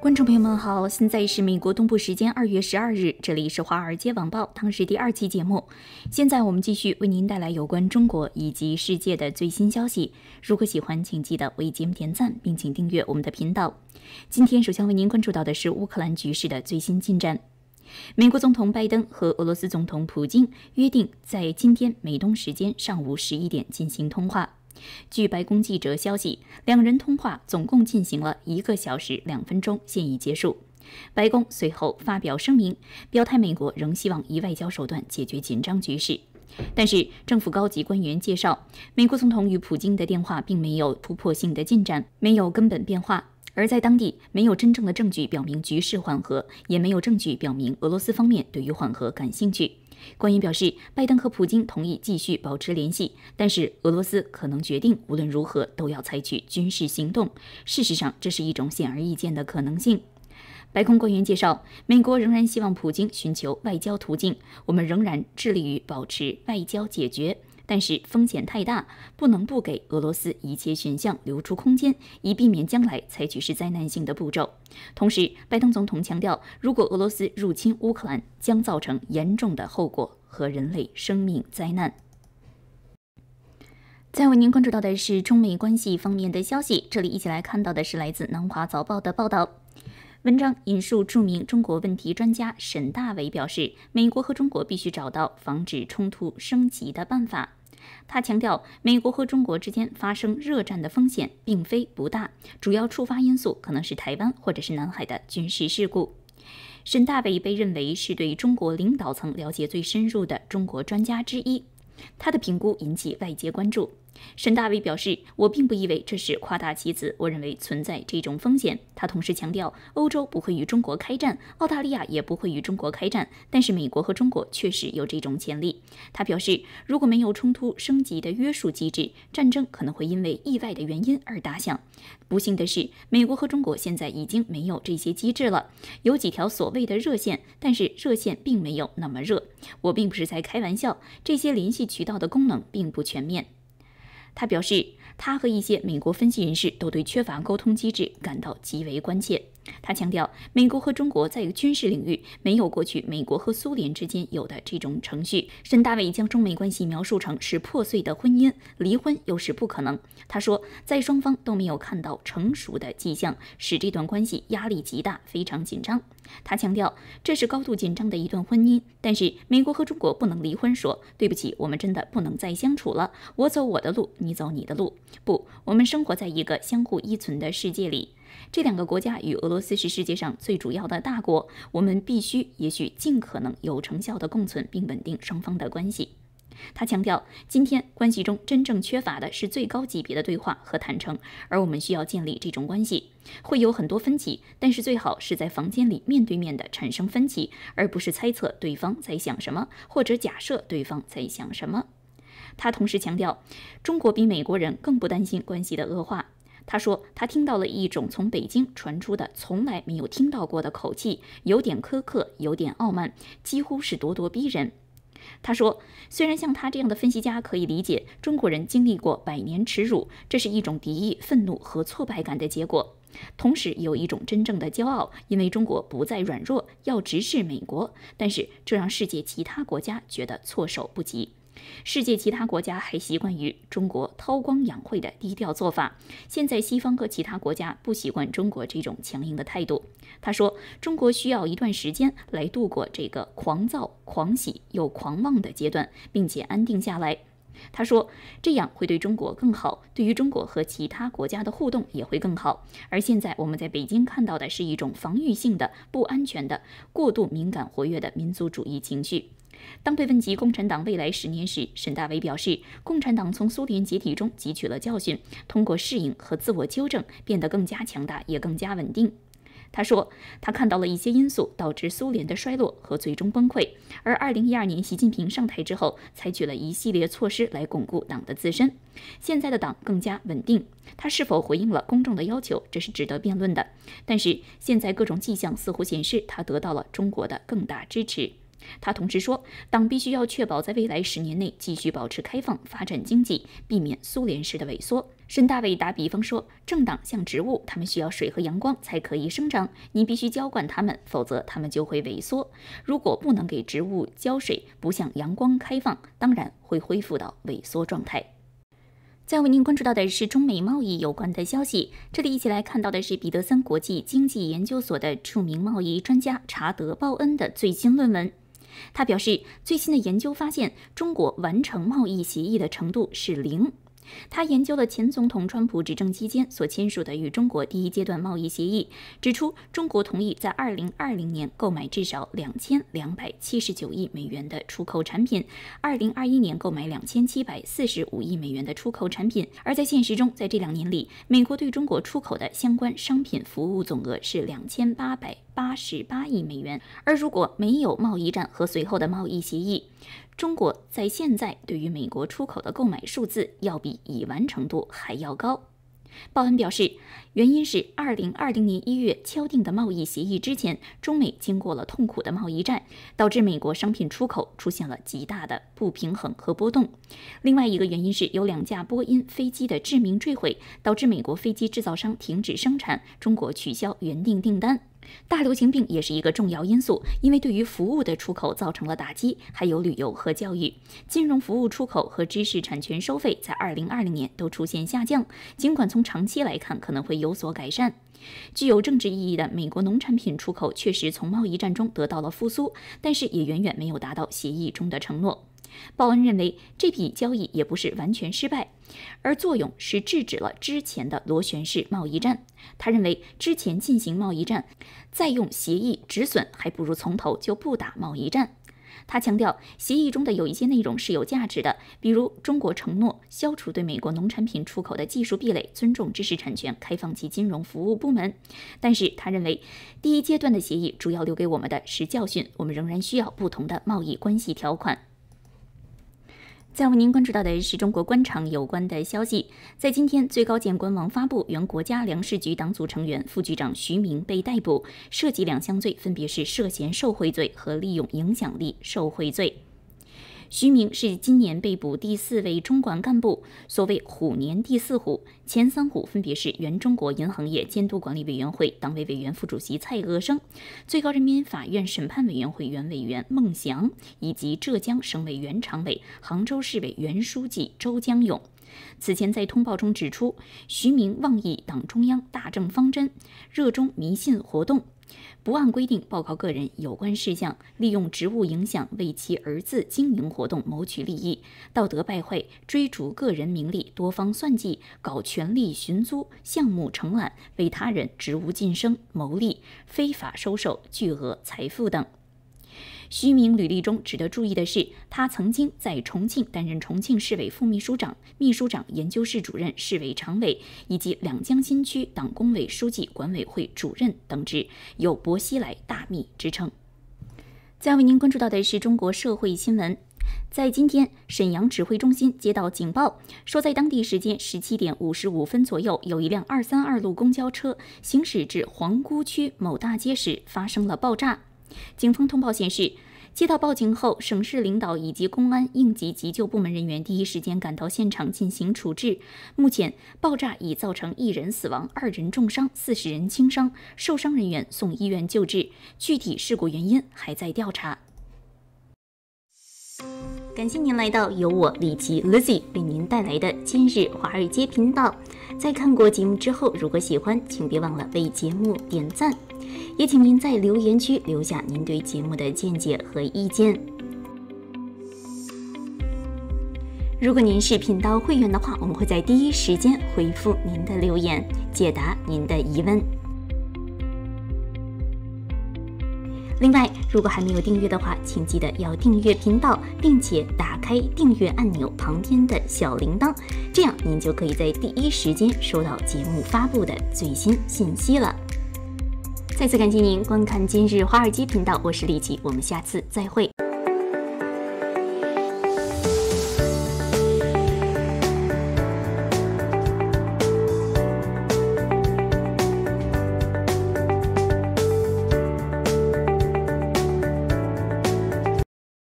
观众朋友们好，现在是美国东部时间二月十二日，这里是《华尔街网报》当时第二期节目。现在我们继续为您带来有关中国以及世界的最新消息。如果喜欢，请记得为节目点赞，并请订阅我们的频道。今天首先为您关注到的是乌克兰局势的最新进展。美国总统拜登和俄罗斯总统普京约定在今天美东时间上午十一点进行通话。据白宫记者消息，两人通话总共进行了一个小时两分钟，现已结束。白宫随后发表声明，表态美国仍希望以外交手段解决紧张局势。但是，政府高级官员介绍，美国总统与普京的电话并没有突破性的进展，没有根本变化。而在当地，没有真正的证据表明局势缓和，也没有证据表明俄罗斯方面对于缓和感兴趣。官员表示，拜登和普京同意继续保持联系，但是俄罗斯可能决定无论如何都要采取军事行动。事实上，这是一种显而易见的可能性。白宫官员介绍，美国仍然希望普京寻求外交途径，我们仍然致力于保持外交解决。但是风险太大，不能不给俄罗斯一切选项留出空间，以避免将来采取是灾难性的步骤。同时，拜登总统强调，如果俄罗斯入侵乌克兰，将造成严重的后果和人类生命灾难。再为您关注到的是中美关系方面的消息，这里一起来看到的是来自《南华早报》的报道。文章引述著名中国问题专家沈大伟表示，美国和中国必须找到防止冲突升级的办法。他强调，美国和中国之间发生热战的风险并非不大，主要触发因素可能是台湾或者是南海的军事事故。沈大伟被认为是对中国领导层了解最深入的中国专家之一，他的评估引起外界关注。沈大卫表示：“我并不意味这是夸大其词，我认为存在这种风险。”他同时强调，欧洲不会与中国开战，澳大利亚也不会与中国开战，但是美国和中国确实有这种潜力。他表示：“如果没有冲突升级的约束机制，战争可能会因为意外的原因而打响。不幸的是，美国和中国现在已经没有这些机制了。有几条所谓的热线，但是热线并没有那么热。我并不是在开玩笑，这些联系渠道的功能并不全面。”他表示，他和一些美国分析人士都对缺乏沟通机制感到极为关切。他强调，美国和中国在军事领域没有过去美国和苏联之间有的这种程序。沈大伟将中美关系描述成是破碎的婚姻，离婚又是不可能。他说，在双方都没有看到成熟的迹象，使这段关系压力极大，非常紧张。他强调，这是高度紧张的一段婚姻，但是美国和中国不能离婚。说对不起，我们真的不能再相处了。我走我的路，你走你的路。不，我们生活在一个相互依存的世界里。这两个国家与俄罗斯是世界上最主要的大国，我们必须也许尽可能有成效的共存，并稳定双方的关系。他强调，今天关系中真正缺乏的是最高级别的对话和坦诚，而我们需要建立这种关系。会有很多分歧，但是最好是在房间里面对面的产生分歧，而不是猜测对方在想什么或者假设对方在想什么。他同时强调，中国比美国人更不担心关系的恶化。他说，他听到了一种从北京传出的从来没有听到过的口气，有点苛刻，有点傲慢，几乎是咄咄逼人。他说，虽然像他这样的分析家可以理解中国人经历过百年耻辱，这是一种敌意、愤怒和挫败感的结果，同时有一种真正的骄傲，因为中国不再软弱，要直视美国。但是，这让世界其他国家觉得措手不及。世界其他国家还习惯于中国韬光养晦的低调做法，现在西方和其他国家不习惯中国这种强硬的态度。他说，中国需要一段时间来度过这个狂躁、狂喜又狂妄的阶段，并且安定下来。他说，这样会对中国更好，对于中国和其他国家的互动也会更好。而现在我们在北京看到的是一种防御性的、不安全的、过度敏感、活跃的民族主义情绪。当被问及共产党未来十年时，沈大为表示，共产党从苏联解体中汲取了教训，通过适应和自我纠正，变得更加强大，也更加稳定。他说，他看到了一些因素导致苏联的衰落和最终崩溃，而2012年习近平上台之后，采取了一系列措施来巩固党的自身，现在的党更加稳定。他是否回应了公众的要求，这是值得辩论的。但是现在各种迹象似乎显示他得到了中国的更大支持。他同时说，党必须要确保在未来十年内继续保持开放发展经济，避免苏联式的萎缩。沈大伟打比方说，政党像植物，它们需要水和阳光才可以生长，你必须浇灌它们，否则它们就会萎缩。如果不能给植物浇水，不向阳光开放，当然会恢复到萎缩状态。再为您关注到的是中美贸易有关的消息，这里一起来看到的是彼得森国际经济研究所的著名贸易专家查德·鲍恩的最新论文。他表示，最新的研究发现，中国完成贸易协议的程度是零。他研究了前总统川普执政期间所签署的与中国第一阶段贸易协议，指出中国同意在2020年购买至少2279亿美元的出口产品，2021年购买2745亿美元的出口产品。而在现实中，在这两年里，美国对中国出口的相关商品服务总额是2800。八十八亿美元。而如果没有贸易战和随后的贸易协议，中国在现在对于美国出口的购买数字要比已完成度还要高。鲍恩表示，原因是二零二零年一月敲定的贸易协议之前，中美经过了痛苦的贸易战，导致美国商品出口出现了极大的不平衡和波动。另外一个原因是有两架波音飞机的致命坠毁，导致美国飞机制造商停止生产，中国取消原定订单。大流行病也是一个重要因素，因为对于服务的出口造成了打击，还有旅游和教育、金融服务出口和知识产权收费，在二零二零年都出现下降。尽管从长期来看可能会有所改善，具有政治意义的美国农产品出口确实从贸易战中得到了复苏，但是也远远没有达到协议中的承诺。鲍恩认为这笔交易也不是完全失败，而作用是制止了之前的螺旋式贸易战。他认为之前进行贸易战，再用协议止损，还不如从头就不打贸易战。他强调，协议中的有一些内容是有价值的，比如中国承诺消除对美国农产品出口的技术壁垒，尊重知识产权，开放其金融服务部门。但是他认为，第一阶段的协议主要留给我们的是教训，我们仍然需要不同的贸易关系条款。再为您关注到的是中国官场有关的消息，在今天，最高检官网发布，原国家粮食局党组成员、副局长徐明被逮捕，涉及两项罪，分别是涉嫌受贿罪和利用影响力受贿罪。徐明是今年被捕第四位中管干部，所谓虎年第四虎，前三虎分别是原中国银行业监督管理委员会党委委员、副主席蔡鄂生，最高人民法院审判委员会原委员孟祥，以及浙江省委原常委、杭州市委原书记周江勇。此前在通报中指出，徐明妄议党中央大政方针，热衷迷信活动。不按规定报告个人有关事项，利用职务影响为其儿子经营活动谋取利益，道德败坏，追逐个人名利，多方算计，搞权力寻租，项目承揽，为他人职务晋升谋利，非法收受巨额财富等。虚名履历中值得注意的是，他曾经在重庆担任重庆市委副秘书长、秘书长、研究室主任、市委常委，以及两江新区党工委书记、管委会主任等职，有“薄熙来大秘”之称。再为您关注到的是中国社会新闻，在今天，沈阳指挥中心接到警报，说在当地时间十七点五十五分左右，有一辆二三二路公交车行驶至皇姑区某大街时发生了爆炸。警方通报显示。接到报警后，省市领导以及公安、应急、急救部门人员第一时间赶到现场进行处置。目前，爆炸已造成一人死亡，二人重伤，四十人轻伤，受伤人员送医院救治。具体事故原因还在调查。感谢您来到由我李琦 l z i e 为您带来的今日华尔街频道。在看过节目之后，如果喜欢，请别忘了为节目点赞。也请您在留言区留下您对节目的见解和意见。如果您是频道会员的话，我们会在第一时间回复您的留言，解答您的疑问。另外，如果还没有订阅的话，请记得要订阅频道，并且打开订阅按钮旁边的小铃铛，这样您就可以在第一时间收到节目发布的最新信息了。再次感谢您观看今日华尔街频道，我是李琦，我们下次再会。